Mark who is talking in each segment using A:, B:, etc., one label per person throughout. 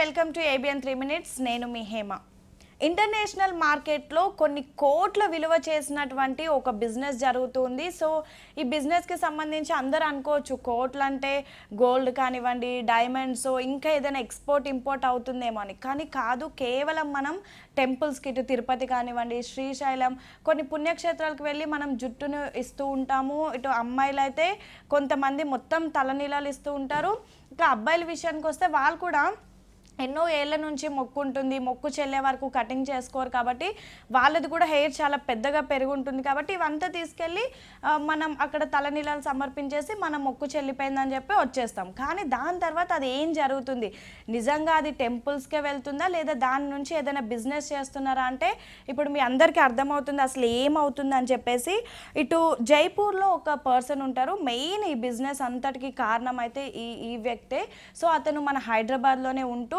A: welcome to ABN three minutes నేను మీ Hema international మార్కెట్లో కొన్ని కోట్ల విలువ చేసినటువంటి ఒక బిజినెస్ జరుగుతుంది సో ఈ బిజినెస్కి సంబంధించి అందరూ అనుకోవచ్చు కోట్లు అంటే గోల్డ్ కానివ్వండి డైమండ్స్ ఇంకా ఏదైనా ఎక్స్పోర్ట్ ఇంపోర్ట్ అవుతుందేమో అని కానీ కాదు కేవలం మనం టెంపుల్స్కి ఇటు తిరుపతి కానివ్వండి శ్రీశైలం కొన్ని పుణ్యక్షేత్రాలకు వెళ్ళి మనం జుట్టును ఇస్తూ ఉంటాము ఇటు అమ్మాయిలు అయితే కొంతమంది మొత్తం తలనీలాలు ఇస్తూ ఉంటారు ఇంకా అబ్బాయిల విషయానికి వస్తే వాళ్ళు కూడా ఎన్నో ఏళ్ళ నుంచి మొక్కు ఉంటుంది మొక్కు చెల్లే వరకు కటింగ్ చేసుకోరు కాబట్టి వాళ్ళది కూడా హెయిర్ చాలా పెద్దగా పెరుగుంటుంది కాబట్టి ఇవంతా తీసుకెళ్ళి మనం అక్కడ తలనీళ్ళని సమర్పించేసి మనం మొక్కు చెల్లిపోయిందని చెప్పి వచ్చేస్తాం కానీ దాని తర్వాత అది ఏం జరుగుతుంది నిజంగా అది టెంపుల్స్కే వెళ్తుందా లేదా దాని నుంచి ఏదైనా బిజినెస్ చేస్తున్నారా అంటే ఇప్పుడు మీ అందరికీ అర్థమవుతుంది అసలు ఏమవుతుంది అని చెప్పేసి ఇటు జైపూర్లో ఒక పర్సన్ ఉంటారు మెయిన్ ఈ బిజినెస్ అంతటికి కారణం అయితే ఈ ఈ వ్యక్తే సో అతను మన హైదరాబాద్లోనే ఉంటూ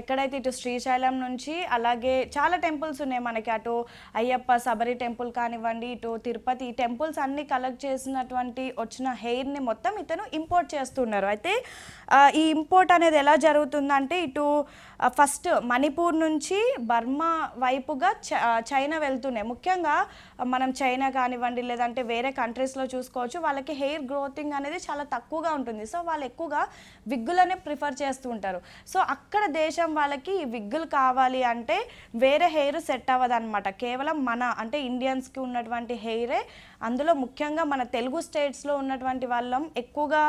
A: ఎక్కడైతే ఇటు శ్రీశైలం నుంచి అలాగే చాలా టెంపుల్స్ ఉన్నాయి మనకి అటు అయ్యప్ప శబరి టెంపుల్ కానివ్వండి ఇటు తిరుపతి ఈ టెంపుల్స్ అన్ని కలెక్ట్ చేసినటువంటి వచ్చిన హెయిర్ని మొత్తం ఇతను ఇంపోర్ట్ చేస్తున్నారు అయితే ఈ ఇంపోర్ట్ అనేది ఎలా జరుగుతుందంటే ఇటు ఫస్ట్ మణిపూర్ నుంచి బర్మా వైపుగా చైనా వెళ్తున్నాయి ముఖ్యంగా మనం చైనా కానివ్వండి లేదంటే వేరే కంట్రీస్లో చూసుకోవచ్చు వాళ్ళకి హెయిర్ గ్రోతింగ్ అనేది చాలా తక్కువగా ఉంటుంది సో వాళ్ళు ఎక్కువగా విగ్గులనే ప్రిఫర్ చేస్తుంటారు సో అక్కడ దేశ కొంచెం వాళ్ళకి విగ్గులు కావాలి అంటే వేరే హెయిర్ సెట్ అవ్వదన్నమాట కేవలం మన అంటే ఇండియన్స్కి ఉన్నటువంటి హెయిరే అందులో ముఖ్యంగా మన తెలుగు స్టేట్స్లో ఉన్నటువంటి వాళ్ళం ఎక్కువగా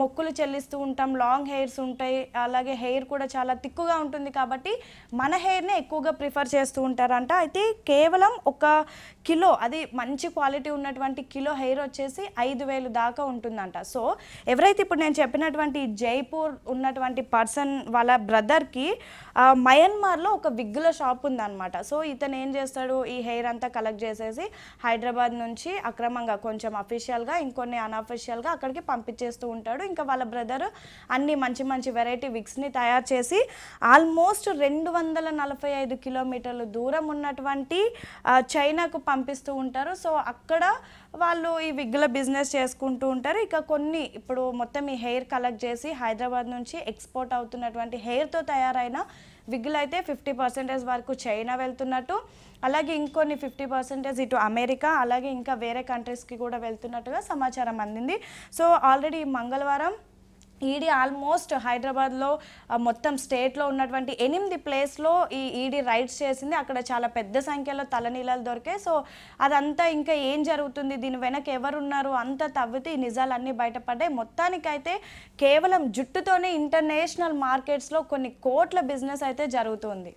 A: మొక్కులు చెల్లిస్తూ ఉంటాం లాంగ్ హెయిర్స్ ఉంటాయి అలాగే హెయిర్ కూడా చాలా తిక్కుగా ఉంటుంది కాబట్టి మన హెయిర్నే ఎక్కువగా ప్రిఫర్ చేస్తూ ఉంటారంట అయితే కేవలం ఒక కిలో అది మంచి క్వాలిటీ ఉన్నటువంటి కిలో హెయిర్ వచ్చేసి ఐదు వేలు దాకా ఉంటుందంట సో ఎవరైతే ఇప్పుడు నేను చెప్పినటువంటి జైపూర్ ఉన్నటువంటి పర్సన్ వాళ్ళ బ్రదర్ ఇతనికి మయన్మార్లో ఒక విగ్గుల షాప్ ఉందన్నమాట సో ఇతను ఏం చేస్తాడు ఈ హెయిర్ అంతా కలెక్ట్ చేసేసి హైదరాబాద్ నుంచి అక్రమంగా కొంచెం అఫీషియల్గా ఇంకొన్ని అన్అఫీషియల్గా అక్కడికి పంపించేస్తూ ఉంటాడు ఇంకా వాళ్ళ బ్రదర్ అన్ని మంచి మంచి వెరైటీ విగ్స్ని తయారు చేసి ఆల్మోస్ట్ రెండు వందల నలభై ఐదు కిలోమీటర్లు దూరం ఉన్నటువంటి చైనాకు పంపిస్తూ ఉంటారు సో అక్కడ వాళ్ళు ఈ విగ్గుల బిజినెస్ చేసుకుంటూ ఉంటారు ఇక కొన్ని ఇప్పుడు మొత్తం ఈ హెయిర్ కలెక్ట్ చేసి హైదరాబాద్ నుంచి ఎక్స్పోర్ట్ అవుతున్నటువంటి హెయిర్తో తయారు తయారైన విగ్గులు అయితే ఫిఫ్టీ పర్సెంటేజ్ వరకు చైనా వెళ్తున్నట్టు అలాగే ఇంకొన్ని ఫిఫ్టీ పర్సెంటేజ్ ఇటు అమెరికా అలాగే ఇంకా వేరే కంట్రీస్కి కూడా వెళ్తున్నట్టుగా సమాచారం అందింది సో ఆల్రెడీ మంగళవారం ఈడీ ఆల్మోస్ట్ హైదరాబాద్లో మొత్తం స్టేట్లో ఉన్నటువంటి ఎనిమిది ప్లేస్లో ఈ ఈడీ రైడ్స్ చేసింది అక్కడ చాలా పెద్ద సంఖ్యలో తలనీలాలు దొరికాయి సో అదంతా ఇంకా ఏం జరుగుతుంది దీని వెనక ఎవరున్నారు అంతా తవ్వితే ఈ నిజాలన్నీ బయటపడ్డాయి మొత్తానికైతే కేవలం జుట్టుతోనే ఇంటర్నేషనల్ మార్కెట్స్లో కొన్ని కోట్ల బిజినెస్ అయితే జరుగుతుంది